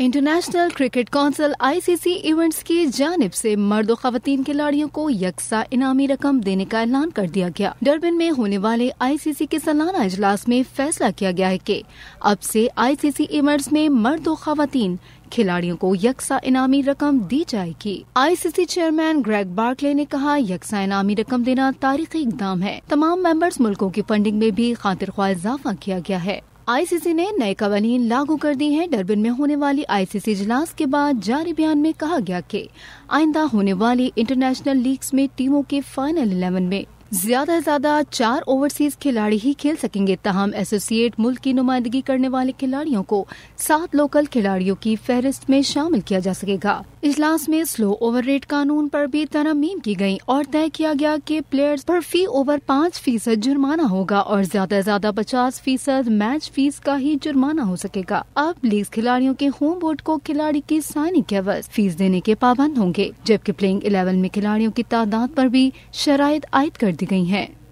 international Cricket Council ICC events की जानब से मर्द और खातन खिलाड़ियों को यकसा इनामी रकम देने का ऐलान कर दिया गया डरबिन में होने वाले आईसीसी के सालाना इजलास में फैसला किया गया है कि अब से आईसीसी इवेंट्स में मर्द और खातन खिलाड़ियों को यकसा इनामी रकम दी जाएगी आईसीसी चेयरमैन ग्रेग बार्कले ने कहा यकसा इनामी रकम देना तारीखी इकदाम है तमाम मेंबर्स मुल्कों की फंडिंग में भी खातिर ख्वाह इजाफा किया गया है आईसीसी ने नए कवानीन लागू कर दी हैं डरबिन में होने वाली आईसीसी इजलास के बाद जारी बयान में कहा गया कि आइंदा होने वाली इंटरनेशनल लीग्स में टीमों के फाइनल इलेवन में ज्यादा से ज्यादा चार ओवरसीज खिलाड़ी ही खेल सकेंगे तहम एसोसिएट मुल्क की नुमाइंदगी करने वाले खिलाड़ियों को सात लोकल खिलाड़ियों की फहरिस्त में शामिल किया जा सकेगा इजलास में स्लो ओवर रेट कानून पर भी तरमीम की गई और तय किया गया कि प्लेयर्स पर फी ओवर पाँच फीसद जुर्माना होगा और ज्यादा से ज्यादा पचास फीसद मैच फीस का ही जुर्माना हो सकेगा अब लीग खिलाड़ियों के होम बोर्ड को खिलाड़ी की सैनिक के अवज फीस देने के पाबंद होंगे जबकि प्लेइंग इलेवन में खिलाड़ियों की तादाद आरोप भी शराय आयद कर दी गई हैं